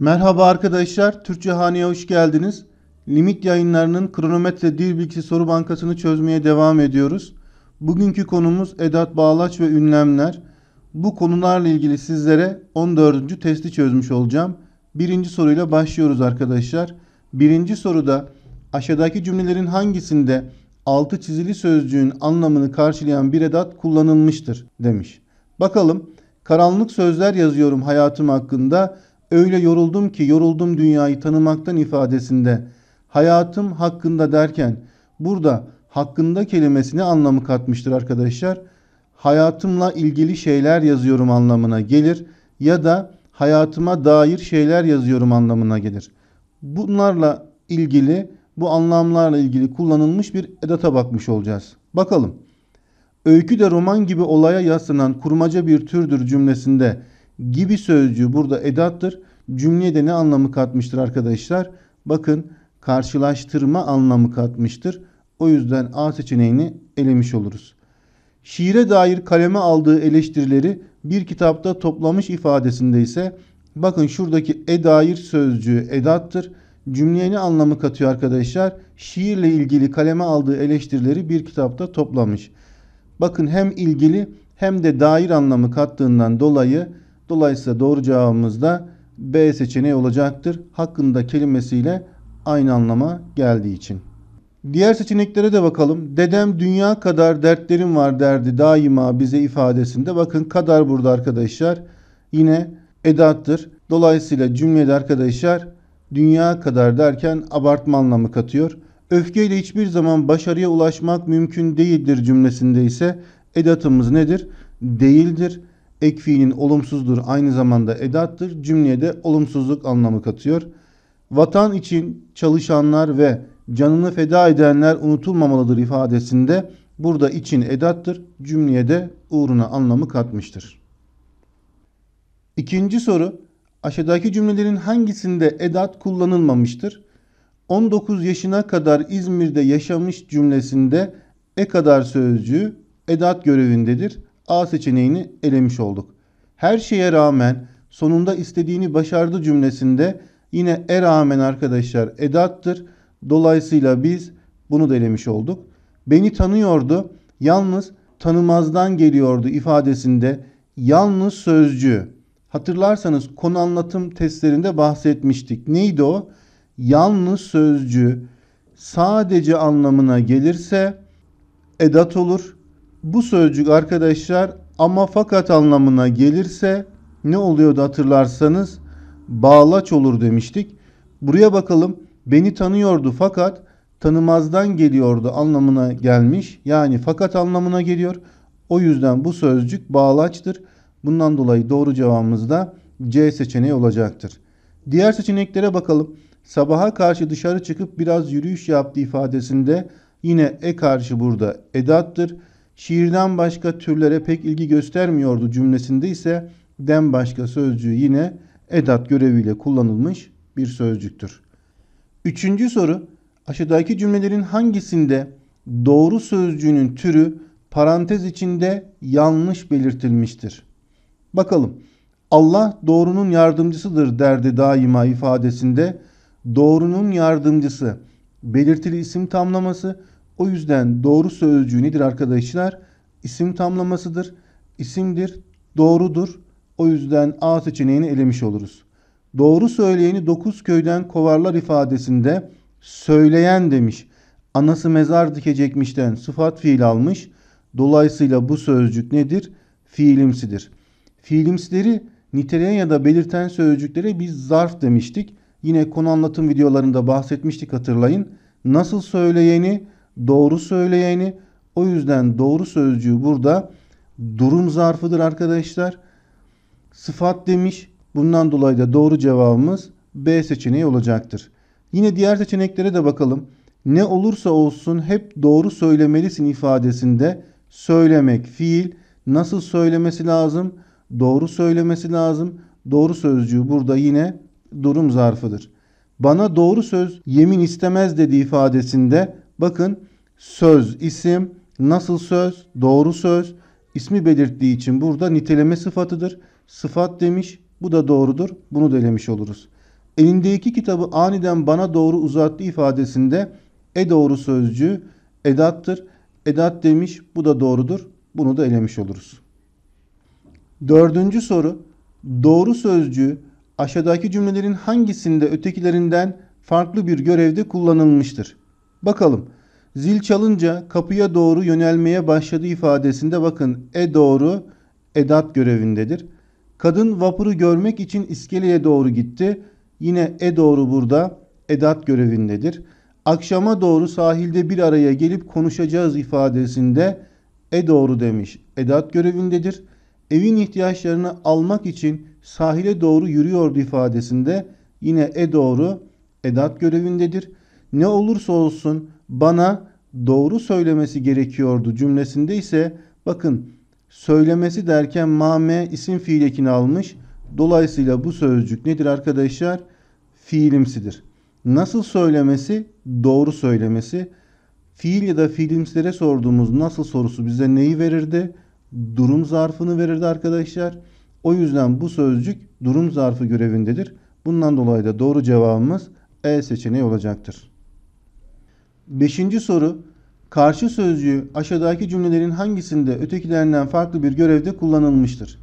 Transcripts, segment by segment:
Merhaba arkadaşlar, Türkçe Hane'ye hoş geldiniz. Limit yayınlarının kronometre dil bilgisi soru bankasını çözmeye devam ediyoruz. Bugünkü konumuz edat bağlaç ve ünlemler. Bu konularla ilgili sizlere 14. testi çözmüş olacağım. Birinci soruyla başlıyoruz arkadaşlar. Birinci soruda aşağıdaki cümlelerin hangisinde altı çizili sözcüğün anlamını karşılayan bir edat kullanılmıştır demiş. Bakalım karanlık sözler yazıyorum hayatım hakkında.'' Öyle yoruldum ki yoruldum dünyayı tanımaktan ifadesinde hayatım hakkında derken burada hakkında kelimesine anlamı katmıştır arkadaşlar. Hayatımla ilgili şeyler yazıyorum anlamına gelir ya da hayatıma dair şeyler yazıyorum anlamına gelir. Bunlarla ilgili bu anlamlarla ilgili kullanılmış bir edata bakmış olacağız. Bakalım. Öykü de roman gibi olaya yaslanan kurmaca bir türdür cümlesinde gibi sözcüğü burada edattır. Cümleye de ne anlamı katmıştır arkadaşlar? Bakın karşılaştırma anlamı katmıştır. O yüzden A seçeneğini elemiş oluruz. Şiire dair kaleme aldığı eleştirileri bir kitapta toplamış ifadesinde ise bakın şuradaki e dair sözcüğü edattır. Cümleye ne anlamı katıyor arkadaşlar? Şiirle ilgili kaleme aldığı eleştirileri bir kitapta toplamış. Bakın hem ilgili hem de dair anlamı kattığından dolayı Dolayısıyla doğru cevabımız da B seçeneği olacaktır. Hakkında kelimesiyle aynı anlama geldiği için. Diğer seçeneklere de bakalım. Dedem dünya kadar dertlerim var derdi daima bize ifadesinde. Bakın kadar burada arkadaşlar yine edattır. Dolayısıyla cümlede arkadaşlar dünya kadar derken abartma anlamı katıyor. Öfkeyle hiçbir zaman başarıya ulaşmak mümkün değildir cümlesinde ise edatımız nedir? Değildir. Ek fiilin olumsuzdur aynı zamanda edattır. Cümleye de olumsuzluk anlamı katıyor. Vatan için çalışanlar ve canını feda edenler unutulmamalıdır ifadesinde burada için edattır. Cümleye de uğruna anlamı katmıştır. İkinci soru aşağıdaki cümlelerin hangisinde edat kullanılmamıştır? 19 yaşına kadar İzmir'de yaşamış cümlesinde e kadar sözcüğü edat görevindedir. A seçeneğini elemiş olduk. Her şeye rağmen sonunda istediğini başardı cümlesinde yine e er rağmen arkadaşlar edattır. Dolayısıyla biz bunu da elemiş olduk. Beni tanıyordu yalnız tanımazdan geliyordu ifadesinde yalnız sözcüğü. Hatırlarsanız konu anlatım testlerinde bahsetmiştik. Neydi o? Yalnız sözcüğü sadece anlamına gelirse edat olur. Bu sözcük arkadaşlar ama fakat anlamına gelirse ne oluyordu hatırlarsanız bağlaç olur demiştik. Buraya bakalım beni tanıyordu fakat tanımazdan geliyordu anlamına gelmiş. Yani fakat anlamına geliyor. O yüzden bu sözcük bağlaçtır. Bundan dolayı doğru cevabımız da C seçeneği olacaktır. Diğer seçeneklere bakalım. Sabaha karşı dışarı çıkıp biraz yürüyüş yaptı ifadesinde yine e karşı burada edattır şiirden başka türlere pek ilgi göstermiyordu cümlesinde ise den başka sözcüğü yine edat göreviyle kullanılmış bir sözcüktür. Üçüncü soru aşağıdaki cümlelerin hangisinde doğru sözcüğünün türü parantez içinde yanlış belirtilmiştir? Bakalım. Allah doğrunun yardımcısıdır derdi daima ifadesinde doğrunun yardımcısı belirtili isim tamlaması o yüzden doğru sözcüğü nedir arkadaşlar? İsim tamlamasıdır. İsimdir, doğrudur. O yüzden A seçeneğini elemiş oluruz. Doğru söyleyeni dokuz köyden kovarlar ifadesinde söyleyen demiş. Anası mezar dikecekmişten sıfat fiil almış. Dolayısıyla bu sözcük nedir? Fiilimsidir. Fiilimsileri niteleyen ya da belirten sözcüklere biz zarf demiştik. Yine konu anlatım videolarında bahsetmiştik hatırlayın. Nasıl söyleyeni doğru söyleyeni. O yüzden doğru sözcüğü burada durum zarfıdır arkadaşlar. Sıfat demiş. Bundan dolayı da doğru cevabımız B seçeneği olacaktır. Yine diğer seçeneklere de bakalım. Ne olursa olsun hep doğru söylemelisin ifadesinde söylemek fiil nasıl söylemesi lazım? Doğru söylemesi lazım. Doğru sözcüğü burada yine durum zarfıdır. Bana doğru söz yemin istemez dedi ifadesinde Bakın söz isim, nasıl söz, doğru söz ismi belirttiği için burada niteleme sıfatıdır. Sıfat demiş. Bu da doğrudur. Bunu da elemiş oluruz. Elindeki kitabı aniden bana doğru uzattı ifadesinde e doğru sözcü edattır. Edat demiş. Bu da doğrudur. Bunu da elemiş oluruz. Dördüncü soru. Doğru sözcü aşağıdaki cümlelerin hangisinde ötekilerinden farklı bir görevde kullanılmıştır? Bakalım. Zil çalınca kapıya doğru yönelmeye başladı ifadesinde bakın e doğru edat görevindedir. Kadın vapuru görmek için iskeleye doğru gitti. Yine e doğru burada edat görevindedir. Akşama doğru sahilde bir araya gelip konuşacağız ifadesinde e doğru demiş. Edat görevindedir. Evin ihtiyaçlarını almak için sahile doğru yürüyordu ifadesinde yine e doğru edat görevindedir ne olursa olsun bana doğru söylemesi gerekiyordu cümlesinde ise bakın söylemesi derken mame isim fiilekini almış. Dolayısıyla bu sözcük nedir arkadaşlar? Fiilimsidir. Nasıl söylemesi? Doğru söylemesi. Fiil ya da fiilimsilere sorduğumuz nasıl sorusu bize neyi verirdi? Durum zarfını verirdi arkadaşlar. O yüzden bu sözcük durum zarfı görevindedir. Bundan dolayı da doğru cevabımız E seçeneği olacaktır. Beşinci soru. Karşı sözcüğü aşağıdaki cümlelerin hangisinde ötekilerinden farklı bir görevde kullanılmıştır?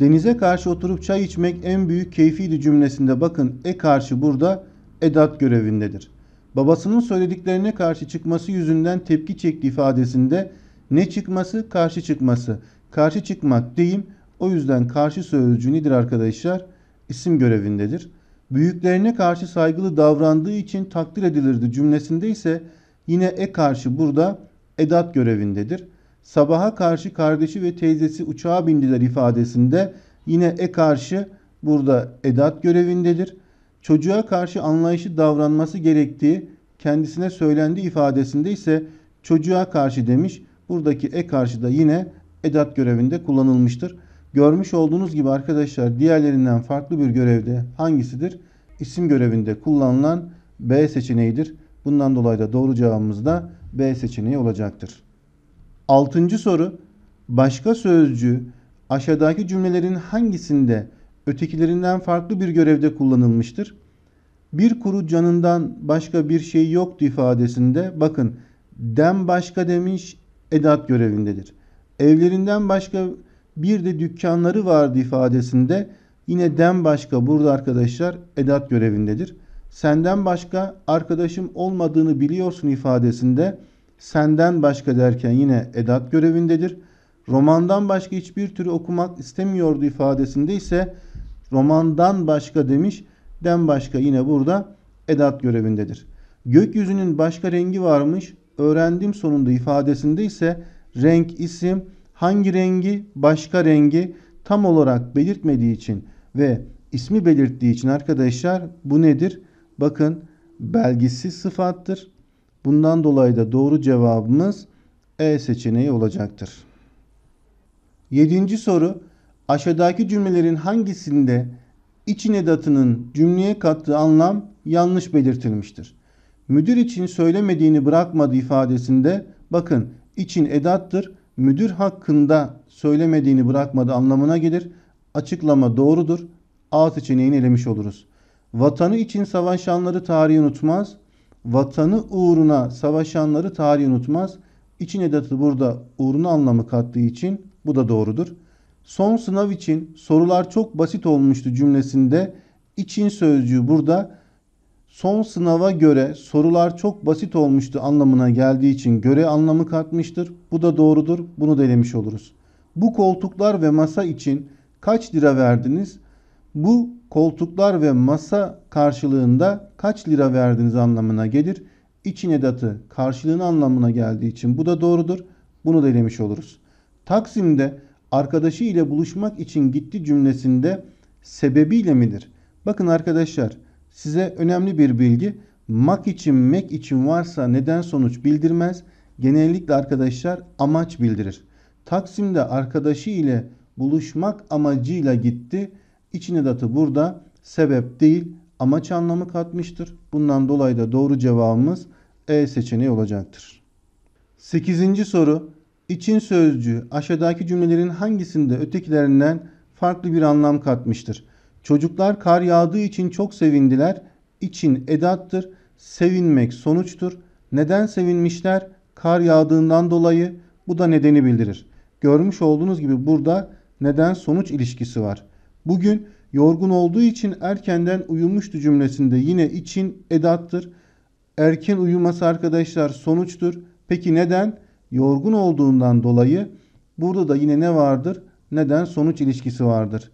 Denize karşı oturup çay içmek en büyük keyfiydi cümlesinde bakın e karşı burada edat görevindedir. Babasının söylediklerine karşı çıkması yüzünden tepki çekti ifadesinde ne çıkması karşı çıkması. Karşı çıkmak deyim o yüzden karşı sözcüğü nedir arkadaşlar? İsim görevindedir büyüklerine karşı saygılı davrandığı için takdir edilirdi cümlesinde ise yine e karşı burada edat görevindedir. Sabaha karşı kardeşi ve teyzesi uçağa bindiler ifadesinde yine e karşı burada edat görevindedir. Çocuğa karşı anlayışı davranması gerektiği kendisine söylendi ifadesinde ise çocuğa karşı demiş. Buradaki e karşı da yine edat görevinde kullanılmıştır. Görmüş olduğunuz gibi arkadaşlar diğerlerinden farklı bir görevde hangisidir? İsim görevinde kullanılan B seçeneğidir. Bundan dolayı da doğru cevabımız da B seçeneği olacaktır. Altıncı soru başka sözcü aşağıdaki cümlelerin hangisinde ötekilerinden farklı bir görevde kullanılmıştır? Bir kuru canından başka bir şey yoktu ifadesinde bakın den başka demiş edat görevindedir. Evlerinden başka bir de dükkanları vardı ifadesinde yine den başka burada arkadaşlar edat görevindedir. Senden başka arkadaşım olmadığını biliyorsun ifadesinde senden başka derken yine edat görevindedir. Romandan başka hiçbir türü okumak istemiyordu ifadesinde ise romandan başka demiş den başka yine burada edat görevindedir. Gökyüzünün başka rengi varmış öğrendim sonunda ifadesinde ise renk isim hangi rengi başka rengi tam olarak belirtmediği için ve ismi belirttiği için arkadaşlar bu nedir? Bakın belgisiz sıfattır. Bundan dolayı da doğru cevabımız E seçeneği olacaktır. Yedinci soru aşağıdaki cümlelerin hangisinde için edatının cümleye kattığı anlam yanlış belirtilmiştir? Müdür için söylemediğini bırakmadı ifadesinde bakın için edattır müdür hakkında söylemediğini bırakmadı anlamına gelir. Açıklama doğrudur. A seçeneğini elemiş oluruz. Vatanı için savaşanları tarihi unutmaz. Vatanı uğruna savaşanları tarihi unutmaz. İçin edatı burada uğruna anlamı kattığı için bu da doğrudur. Son sınav için sorular çok basit olmuştu cümlesinde için sözcüğü burada Son sınava göre sorular çok basit olmuştu anlamına geldiği için göre anlamı katmıştır. Bu da doğrudur. Bunu denemiş oluruz. Bu koltuklar ve masa için kaç lira verdiniz? Bu koltuklar ve masa karşılığında kaç lira verdiniz anlamına gelir. İçin edatı karşılığını anlamına geldiği için bu da doğrudur. Bunu da elemiş oluruz. Taksim'de arkadaşı ile buluşmak için gitti cümlesinde sebebiyle midir? Bakın arkadaşlar Size önemli bir bilgi. Mak için mek için varsa neden sonuç bildirmez. Genellikle arkadaşlar amaç bildirir. Taksim'de arkadaşı ile buluşmak amacıyla gitti. İçin edatı burada sebep değil amaç anlamı katmıştır. Bundan dolayı da doğru cevabımız E seçeneği olacaktır. 8. soru İçin sözcüğü aşağıdaki cümlelerin hangisinde ötekilerinden farklı bir anlam katmıştır? Çocuklar kar yağdığı için çok sevindiler. İçin edattır. Sevinmek sonuçtur. Neden sevinmişler? Kar yağdığından dolayı bu da nedeni bildirir. Görmüş olduğunuz gibi burada neden sonuç ilişkisi var. Bugün yorgun olduğu için erkenden uyumuştu cümlesinde yine için edattır. Erken uyuması arkadaşlar sonuçtur. Peki neden? Yorgun olduğundan dolayı burada da yine ne vardır? Neden sonuç ilişkisi vardır.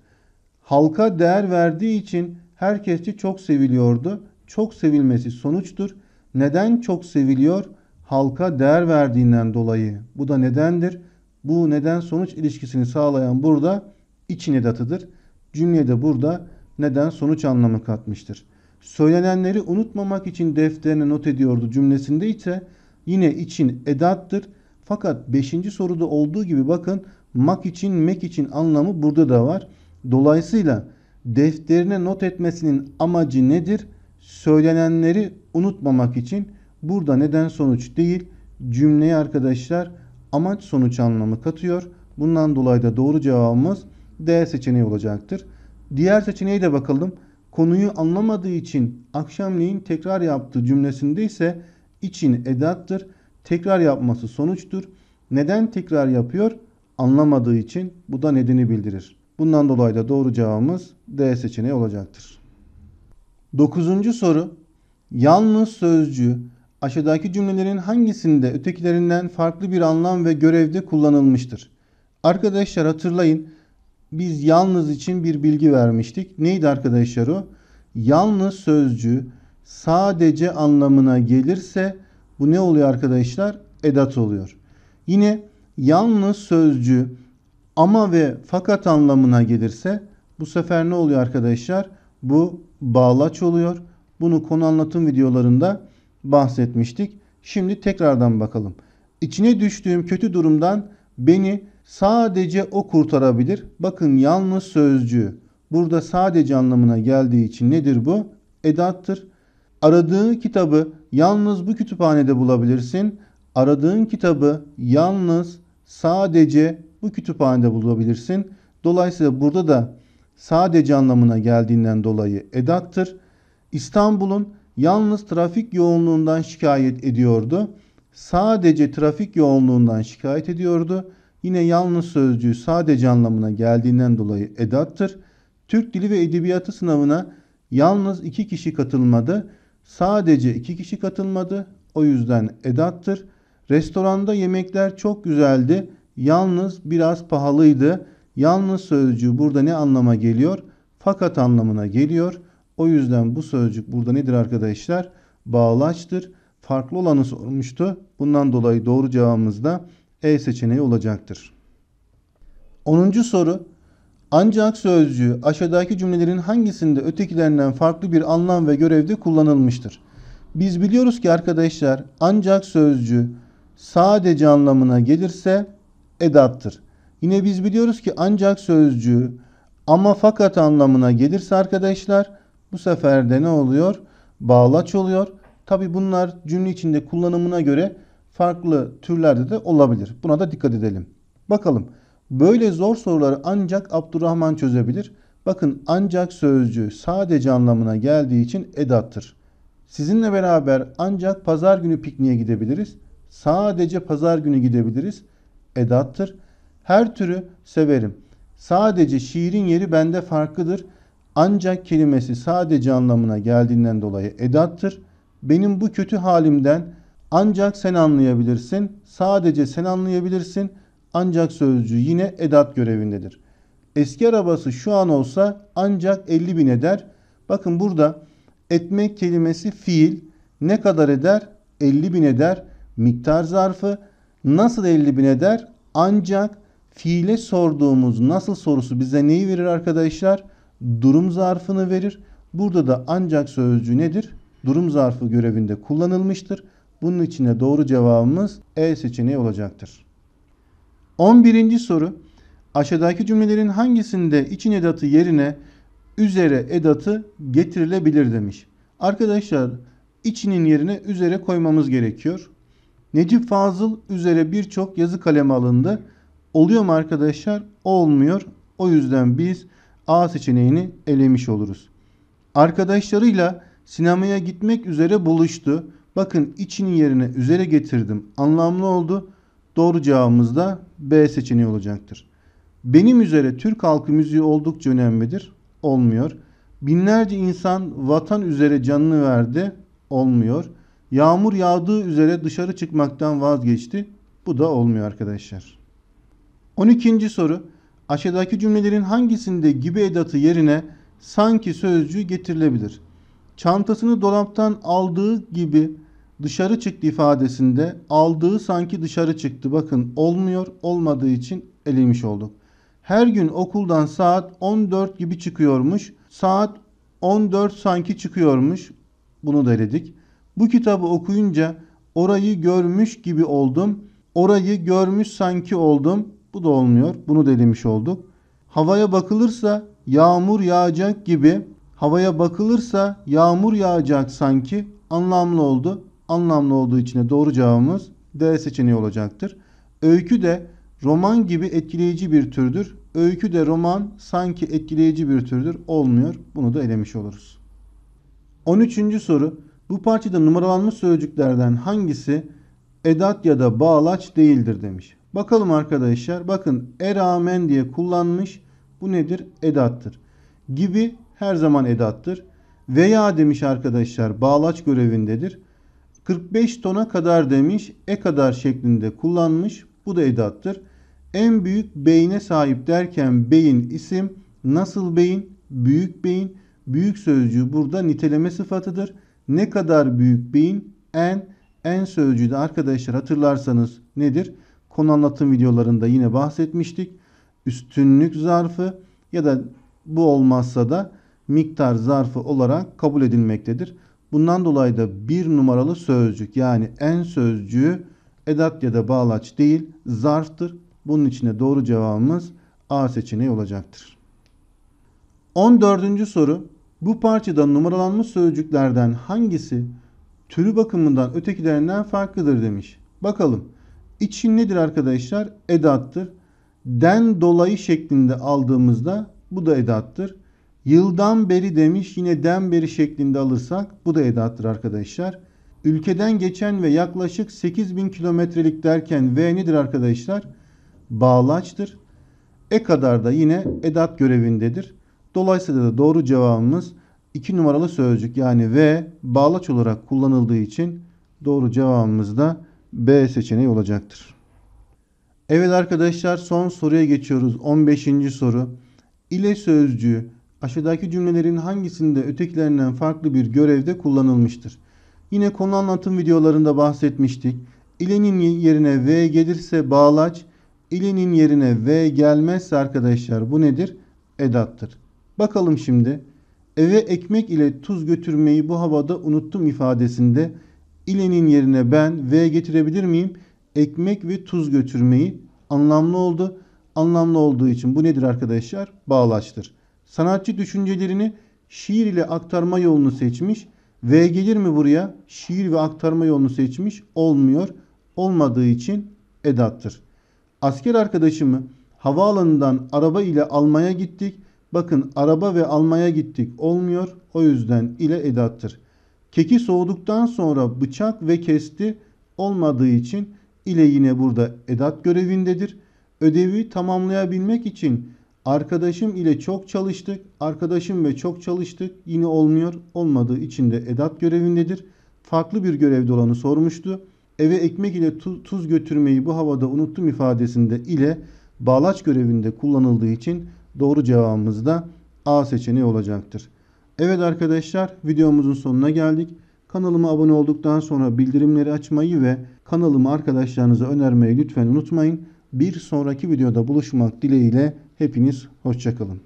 Halka değer verdiği için herkesçi çok seviliyordu. Çok sevilmesi sonuçtur. Neden çok seviliyor? Halka değer verdiğinden dolayı. Bu da nedendir. Bu neden sonuç ilişkisini sağlayan burada için edatıdır. Cümlede burada neden sonuç anlamı katmıştır. Söylenenleri unutmamak için defterine not ediyordu cümlesinde ise yine için edattır. Fakat 5. soruda olduğu gibi bakın mak için mek için anlamı burada da var. Dolayısıyla defterine not etmesinin amacı nedir? Söylenenleri unutmamak için burada neden sonuç değil cümleye arkadaşlar amaç sonuç anlamı katıyor. Bundan dolayı da doğru cevabımız D seçeneği olacaktır. Diğer seçeneğe de bakalım. Konuyu anlamadığı için akşamleyin tekrar yaptığı cümlesinde ise için edattır. Tekrar yapması sonuçtur. Neden tekrar yapıyor? Anlamadığı için bu da nedeni bildirir. Bundan dolayı da doğru cevabımız D seçeneği olacaktır. Dokuzuncu soru. Yalnız sözcü aşağıdaki cümlelerin hangisinde ötekilerinden farklı bir anlam ve görevde kullanılmıştır? Arkadaşlar hatırlayın biz yalnız için bir bilgi vermiştik. Neydi arkadaşlar o? Yalnız sözcü sadece anlamına gelirse bu ne oluyor arkadaşlar? Edat oluyor. Yine yalnız sözcüğü ama ve fakat anlamına gelirse bu sefer ne oluyor arkadaşlar? Bu bağlaç oluyor. Bunu konu anlatım videolarında bahsetmiştik. Şimdi tekrardan bakalım. İçine düştüğüm kötü durumdan beni sadece o kurtarabilir. Bakın yalnız sözcüğü burada sadece anlamına geldiği için nedir bu? Edattır. Aradığın kitabı yalnız bu kütüphanede bulabilirsin. Aradığın kitabı yalnız sadece bu kütüphanede bulabilirsin. Dolayısıyla burada da sadece anlamına geldiğinden dolayı edattır. İstanbul'un yalnız trafik yoğunluğundan şikayet ediyordu. Sadece trafik yoğunluğundan şikayet ediyordu. Yine yalnız sözcüğü sadece anlamına geldiğinden dolayı edattır. Türk Dili ve Edebiyatı sınavına yalnız iki kişi katılmadı. Sadece iki kişi katılmadı. O yüzden edattır. Restoranda yemekler çok güzeldi. Yalnız biraz pahalıydı. Yalnız sözcüğü burada ne anlama geliyor? Fakat anlamına geliyor. O yüzden bu sözcük burada nedir arkadaşlar? Bağlaçtır. Farklı olanı sormuştu. Bundan dolayı doğru cevabımız da E seçeneği olacaktır. 10. soru. Ancak sözcüğü aşağıdaki cümlelerin hangisinde ötekilerinden farklı bir anlam ve görevde kullanılmıştır? Biz biliyoruz ki arkadaşlar ancak sözcüğü sadece anlamına gelirse edattır. Yine biz biliyoruz ki ancak sözcüğü ama fakat anlamına gelirse arkadaşlar bu sefer de ne oluyor? Bağlaç oluyor. Tabi bunlar cümle içinde kullanımına göre farklı türlerde de olabilir. Buna da dikkat edelim. Bakalım. Böyle zor soruları ancak Abdurrahman çözebilir. Bakın ancak sözcüğü sadece anlamına geldiği için edattır. Sizinle beraber ancak pazar günü pikniğe gidebiliriz. Sadece pazar günü gidebiliriz. Edattır. Her türü severim. Sadece şiirin yeri bende farklıdır. Ancak kelimesi sadece anlamına geldiğinden dolayı edattır. Benim bu kötü halimden ancak sen anlayabilirsin. Sadece sen anlayabilirsin. Ancak sözcü yine edat görevindedir. Eski arabası şu an olsa ancak 50 bin eder. Bakın burada etmek kelimesi fiil ne kadar eder? 50 bin eder miktar zarfı nasıl 50 bin eder? Ancak fiile sorduğumuz nasıl sorusu bize neyi verir arkadaşlar? Durum zarfını verir. Burada da ancak sözcüğü nedir? Durum zarfı görevinde kullanılmıştır. Bunun için de doğru cevabımız E seçeneği olacaktır. 11. soru. Aşağıdaki cümlelerin hangisinde için edatı yerine üzere edatı getirilebilir demiş. Arkadaşlar içinin yerine üzere koymamız gerekiyor. Necip Fazıl üzere birçok yazı kaleme alındı. Oluyor mu arkadaşlar? Olmuyor. O yüzden biz A seçeneğini elemiş oluruz. Arkadaşlarıyla sinemaya gitmek üzere buluştu. Bakın içinin yerine üzere getirdim. Anlamlı oldu. Doğru cevabımız da B seçeneği olacaktır. Benim üzere Türk halkı müziği oldukça önemlidir. Olmuyor. Binlerce insan vatan üzere canını verdi. Olmuyor. Yağmur yağdığı üzere dışarı çıkmaktan vazgeçti. Bu da olmuyor arkadaşlar. 12. soru. Aşağıdaki cümlelerin hangisinde gibi edatı yerine sanki sözcüğü getirilebilir? Çantasını dolaptan aldığı gibi dışarı çıktı ifadesinde aldığı sanki dışarı çıktı. Bakın olmuyor olmadığı için elemiş olduk. Her gün okuldan saat 14 gibi çıkıyormuş. Saat 14 sanki çıkıyormuş. Bunu da eledik. Bu kitabı okuyunca orayı görmüş gibi oldum. Orayı görmüş sanki oldum. Bu da olmuyor. Bunu delimiş olduk. Havaya bakılırsa yağmur yağacak gibi, havaya bakılırsa yağmur yağacak sanki anlamlı oldu. Anlamlı olduğu için de doğru cevabımız D seçeneği olacaktır. Öykü de roman gibi etkileyici bir türdür. Öykü de roman sanki etkileyici bir türdür olmuyor. Bunu da elemiş oluruz. 13. soru bu parçada numaralanmış sözcüklerden hangisi edat ya da bağlaç değildir demiş. Bakalım arkadaşlar. Bakın eramen diye kullanmış. Bu nedir? Edattır. Gibi her zaman edattır. Veya demiş arkadaşlar bağlaç görevindedir. 45 tona kadar demiş. E kadar şeklinde kullanmış. Bu da edattır. En büyük beyine sahip derken beyin isim. Nasıl beyin? Büyük beyin. Büyük sözcüğü burada niteleme sıfatıdır ne kadar büyük beyin en en sözcüğü de arkadaşlar hatırlarsanız nedir? Konu anlatım videolarında yine bahsetmiştik. Üstünlük zarfı ya da bu olmazsa da miktar zarfı olarak kabul edilmektedir. Bundan dolayı da bir numaralı sözcük yani en sözcüğü edat ya da bağlaç değil zarftır. Bunun içine doğru cevabımız A seçeneği olacaktır. 14. soru bu parçada numaralanmış sözcüklerden hangisi türü bakımından ötekilerinden farklıdır demiş. Bakalım. İçin nedir arkadaşlar? Edattır. Den dolayı şeklinde aldığımızda bu da edattır. Yıldan beri demiş yine den beri şeklinde alırsak bu da edattır arkadaşlar. Ülkeden geçen ve yaklaşık 8000 kilometrelik derken V nedir arkadaşlar? Bağlaçtır. E kadar da yine edat görevindedir. Dolayısıyla da doğru cevabımız 2 numaralı sözcük yani ve bağlaç olarak kullanıldığı için doğru cevabımız da B seçeneği olacaktır. Evet arkadaşlar son soruya geçiyoruz. 15. soru. İle sözcüğü aşağıdaki cümlelerin hangisinde ötekilerinden farklı bir görevde kullanılmıştır? Yine konu anlatım videolarında bahsetmiştik. İle'nin yerine V gelirse bağlaç, İle'nin yerine V gelmezse arkadaşlar bu nedir? Edattır. Bakalım şimdi eve ekmek ile tuz götürmeyi bu havada unuttum ifadesinde ilenin yerine ben ve getirebilir miyim? Ekmek ve tuz götürmeyi anlamlı oldu. Anlamlı olduğu için bu nedir arkadaşlar? bağlaştır Sanatçı düşüncelerini şiir ile aktarma yolunu seçmiş. V gelir mi buraya? Şiir ve aktarma yolunu seçmiş. Olmuyor. Olmadığı için edattır. Asker arkadaşımı havaalanından araba ile almaya gittik Bakın araba ve almaya gittik olmuyor. O yüzden ile edattır. Keki soğuduktan sonra bıçak ve kesti olmadığı için ile yine burada edat görevindedir. Ödevi tamamlayabilmek için arkadaşım ile çok çalıştık. Arkadaşım ve çok çalıştık yine olmuyor. Olmadığı için de edat görevindedir. Farklı bir görevde olanı sormuştu. Eve ekmek ile tuz götürmeyi bu havada unuttum ifadesinde ile bağlaç görevinde kullanıldığı için Doğru cevabımız da A seçeneği olacaktır. Evet arkadaşlar videomuzun sonuna geldik. Kanalıma abone olduktan sonra bildirimleri açmayı ve kanalımı arkadaşlarınıza önermeyi lütfen unutmayın. Bir sonraki videoda buluşmak dileğiyle hepiniz hoşçakalın.